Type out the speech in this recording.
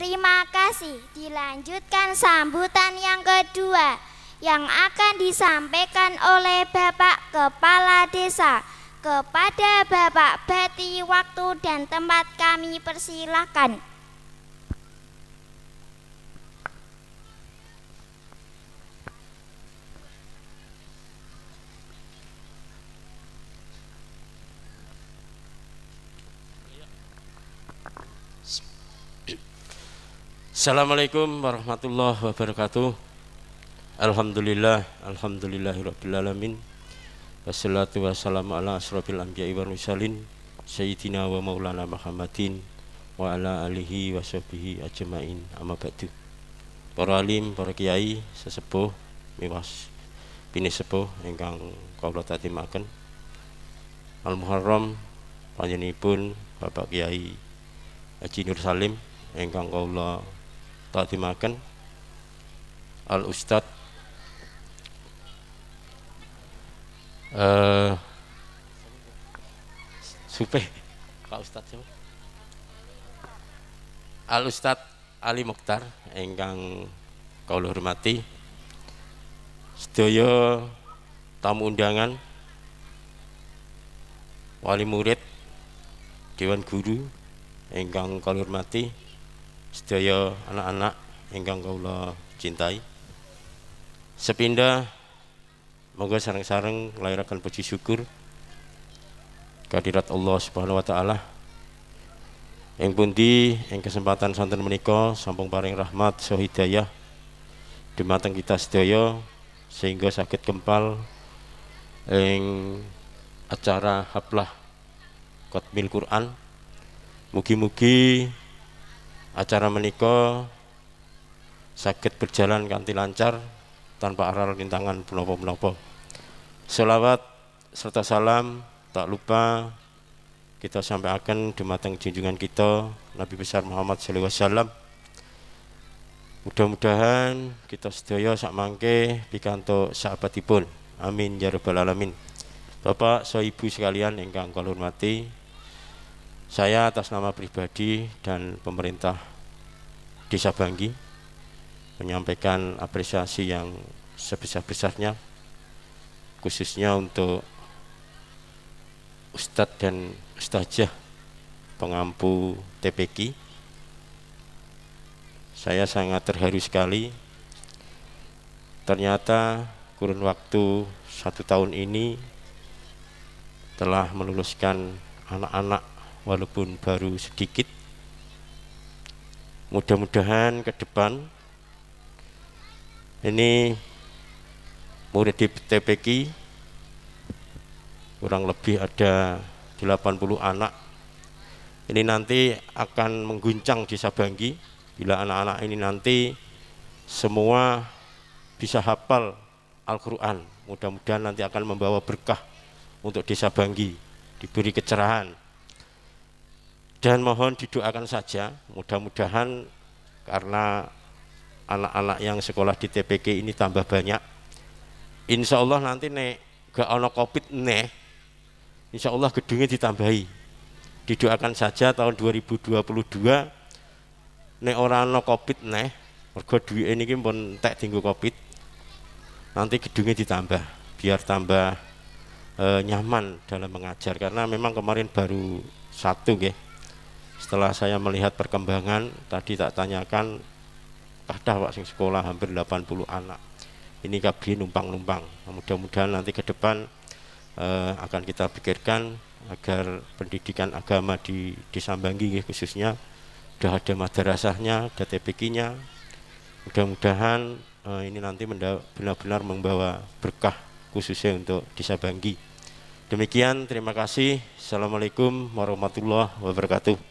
Terima kasih. Dilanjutkan sambutan yang kedua yang akan disampaikan oleh Bapak Kepala Desa. Kepada Bapak Bati waktu dan tempat kami persilahkan. Assalamualaikum warahmatullahi wabarakatuh Alhamdulillah Alhamdulillahirrabbilalamin Wassalatu wassalamu ala asrafil anbiya wa mursalin Sayyidina wa maulana Muhammadin Wa ala alihi wa sahbihi ajma'in amma ba'du Para alim, para kiai, sesepuh, miwas Bini sepuh, ingkang kaulah makan Al-Muharram, panjenipun Bapak Kiai Haji Nur Salim engkang kaulah tak dimakan al ustad uh, eh, supe pak ustad siapa al ustad Ali Mokhtar enggang kau hormati sedaya tamu undangan wali murid dewan guru enggang kau hormati sedaya anak-anak ingkang kula cintai sepindah moga saring-saring lairakan puji syukur kehadirat Allah Subhanahu wa taala Yang pundi yang kesempatan santen menika sampun paring rahmat so hidayah dumateng kita sedaya sehingga sakit kempal yang acara haplah Qatmil Quran mugi-mugi acara meniko sakit berjalan ganti lancar tanpa aral rintangan penopo penopo Selawat serta salam tak lupa kita sampaikan matang junjungan kita Nabi besar Muhammad SAW Mudah-mudahan kita sedaya sak mangke sahabat ibul. Amin ya rabbal alamin. Bapak, so ibu sekalian yang kami hormati, saya atas nama pribadi dan pemerintah Desa Banggi menyampaikan apresiasi yang sebesar-besarnya khususnya untuk Ustadz dan Ustazah pengampu TPK saya sangat terharu sekali ternyata kurun waktu satu tahun ini telah meluluskan anak-anak walaupun baru sedikit mudah-mudahan ke depan ini murid di TPK kurang lebih ada 80 anak ini nanti akan mengguncang desa Banggi bila anak-anak ini nanti semua bisa hafal Al-Quran mudah-mudahan nanti akan membawa berkah untuk desa Banggi diberi kecerahan dan mohon didoakan saja, mudah-mudahan karena anak-anak yang sekolah di TPK ini tambah banyak. Insya Allah nanti nek gak ono covid nek, insya Allah gedungnya ditambahi. Didoakan saja tahun 2022 nek orang ono covid nek, mergo duit ini pun tak tinggu covid. Nanti gedungnya ditambah, biar tambah e, nyaman dalam mengajar karena memang kemarin baru satu, gih setelah saya melihat perkembangan tadi tak tanyakan kadah Pak sing sekolah hampir 80 anak ini kabin numpang-numpang mudah-mudahan nanti ke depan eh, akan kita pikirkan agar pendidikan agama di, Desa Banggi khususnya sudah ada madrasahnya, ada TPK-nya. Mudah-mudahan eh, ini nanti benar-benar membawa berkah khususnya untuk desa Banggi. Demikian, terima kasih. Assalamualaikum warahmatullahi wabarakatuh.